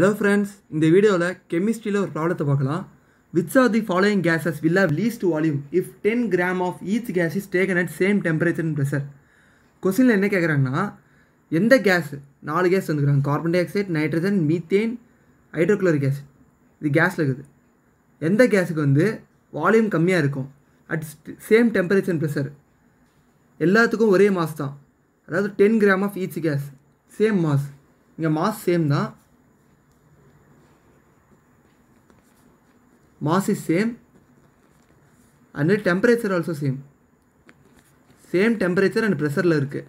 hello friends இந்த வீடியோவில் கெமிஸ்ட்ரியில் ஒரு ப்ராப்ளத்தை பார்க்கலாம் which are the following gases will have least volume if ten gram of each gas is taken at same temperature and pressure கொஸ்டினில் என்ன கேட்குறாங்கன்னா எந்த கேஸ் நாலு கேஸ் வந்துக்கிறாங்க carbon dioxide nitrogen methane hydrochloric gas இது கேஸில் இருக்குது எந்த கேஸுக்கு வந்து வால்யூம் கம்மியாக இருக்கும் at same temperature and pressure எல்லாத்துக்கும் ஒரே மாஸ் தான் அதாவது ten gram of each gas same mass இங்கே மாஸ் சேம் தான் mass is same and the temperature also same same temperature and ப்ரெஷரில் இருக்குது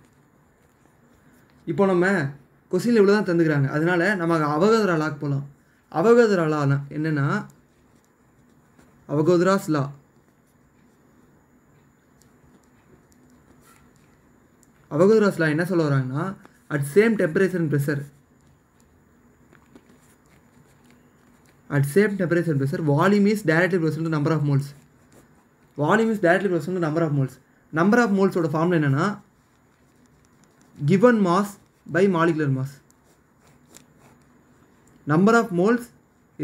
இப்போ நம்ம கொஸ்டினில் இவ்வளோ தான் தந்துக்கிறாங்க அதனால் நம்ம அவகதுரா லாக் போகலாம் அவகதுரா லா என்னென்னா அவகோதராஸ் லா அவகதுராஸ் லா என்ன சொல்ல வராங்கன்னா at same temperature and pressure at same temperature pressure volume is directly proportional number of moles volume is directly proportional number of moles number of மோல்ஸோட ஃபார்ம்ல என்னென்னா given mass by molecular mass number of moles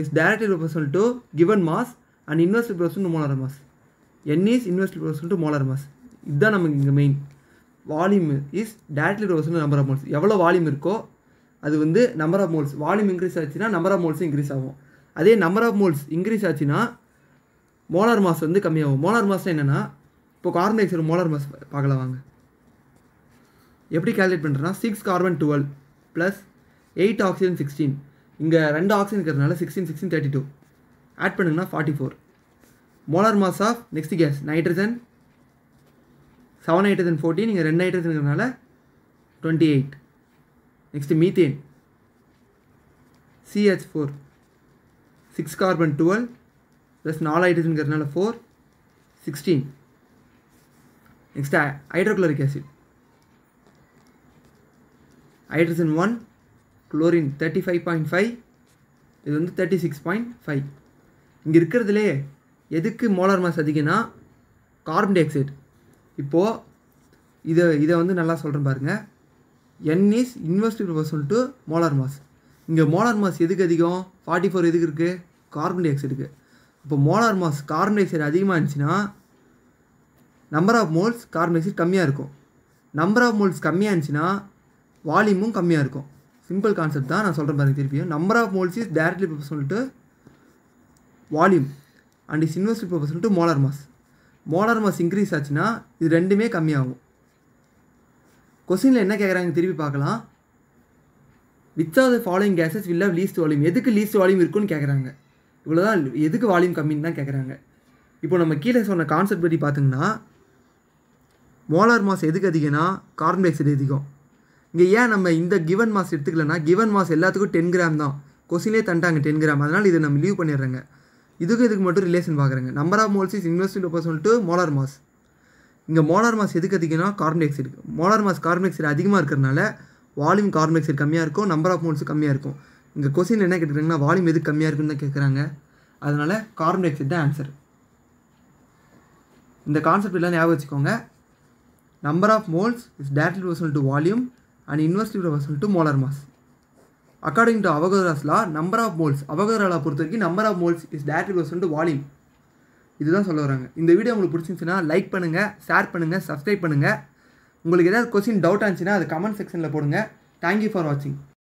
is directly proportional to given mass and inversely proportion molar mass N is inversely proportion to molar mass இதுதான் நமக்கு இங்கே main volume is directly proportion number of moles எவ்வளோ volume இருக்கோ அது வந்து number of moles volume increase ஆச்சுன்னா number of மோல்ஸும் increase ஆகும் அதே நம்பர் ஆஃப் மோல்ஸ் இன்க்ரீஸ் ஆச்சுன்னா மோலார் மாஸ் வந்து கம்மியாகும் மோலார் மாஸ் என்னென்னா இப்போ carbon dioxide molar mass பார்க்கலாம் வாங்க எப்படி கேல்குலேட் பண்ணுறேன்னா six carbon twelve plus eight oxygen sixteen இங்கே ரெண்டு ஆக்சிஜன் இருக்கிறதுனால sixteen sixteen thirty two add பண்ணுங்கன்னா forty four molar mass of next gas nitrogen seven nitrogen fourteen இங்கே ரெண்டு நைட்ரஜன் இருக்கிறதுனால twenty eight next methane CH four six carbon twelve plus நாலு ஹைட்ரஜன்கிறதுனால four sixteen next hydrochloric acid hydrogen one chlorine thirty five point five இது வந்து thirty six point five இங்கே இருக்கிறதுலே எதுக்கு மோலார் மாஸ் அதிகம்னா கார்பன் டை ஆக்சைடு இப்போது இதை இதை வந்து நல்லா சொல்கிறேன் பாருங்கள் என் இஸ் இன்வெஸ்ட் பர்சன் டு மோலார் மாஸ் இங்கே மோலார் மாஸ் எதுக்கு அதிகம் ஃபார்ட்டி ஃபோர் எதுக்கு இருக்குது கார்பன் டை ஆக்சைடுக்கு இப்போ molar mass carbon dioxide அதிகமாக இருந்துச்சுன்னா number of moles carbon dioxide கம்மியாக இருக்கும் நம்பர் ஆஃப் மோல்ஸ் கம்மியாக இருந்துச்சுன்னா வால்யூமும் கம்மியாக இருக்கும் சிம்பிள் கான்செப்ட் தான் நான் சொல்கிறேன் பாருங்கள் திருப்பியும் number of moles is directly proportional சொல்லிட்டு வால்யூம் அண்ட் இஸ் இன்வெஸ்ட் ப்ரொபோஷனல் சொல்லிட்டு molar mass molar mass increase ஆச்சுன்னா இது ரெண்டுமே கம்மியாகும் கொஸ்டினில் என்ன கேட்குறாங்க திருப்பி பார்க்கலாம் which of the following gases will least volume எதுக்கு லீஸ்ட் வால்யூம் இருக்குன்னு கேட்குறாங்க இவ்வளோதான் எதுக்கு வால்யூம் கம்மின்னு தான் கேட்குறாங்க இப்போ நம்ம கீழே சொன்ன கான்செப்ட் படி பார்த்தீங்கன்னா மோலார் மாஸ் எதுக்கு அதிகம்னா கார்பன் டை ஆக்சைடு அதிகம் இங்கே ஏன் நம்ம இந்த கிவன் மாஸ் எடுத்துக்கலன்னா கிவன் மாஸ் எல்லாத்துக்கும் டென் கிராம் தான் கொசிலே தண்டாங்க டென் கிராம் அதனால் இதை நம்ம லீவ் பண்ணிடுறேங்க இதுக்கு இதுக்கு மட்டும் ரிலேஷன் பார்க்குறேங்க நம்பர் ஆஃப் மோல்ஸ் இஸ் இன்வெஸ்டிவ் சொல்லிட்டு மோலார் மாஸ் இங்கே மோலார் மாஸ் எதுக்கு அதிகம்னா carbon dioxide molar mass carbon dioxide அதிகமாக இருக்கிறனால வால்யூம் கார்பன் டை ஆக்சைடு கம்மியாக இருக்கும் நம்பர் ஆஃப் மோல்ஸ் கம்மியாக இருக்கும் இங்கே கொஸ்டின் என்ன கேட்டுக்கிறாங்கன்னா வால்யூம் எது கம்மியாக இருக்குன்னு தான் கேட்குறாங்க அதனால் கார்பன் டை ஆக்சைடு தான் ஆன்சர் இந்த கான்செப்ட் எல்லாம் ஞாபகம் வச்சுக்கோங்க number of moles is directly proportional to volume and inversely proportional to molar mass according to Avogadro's law number of moles Avogadro பொறுத்த வரைக்கும் number of moles is directly proportional to volume இதுதான் சொல்ல வராங்க இந்த video உங்களுக்கு பிடிச்சிருந்துச்சுன்னா like பண்ணுங்கள் share பண்ணுங்கள் சப்ஸ்கிரைப் பண்ணுங்கள் உங்களுக்கு ஏதாவது கொஸ்டின் டவுட் ஆச்சுன்னா அது கமெண்ட் செக்ஷனில் போடுங்க தேங்க்யூ ஃபார் வாட்சிங்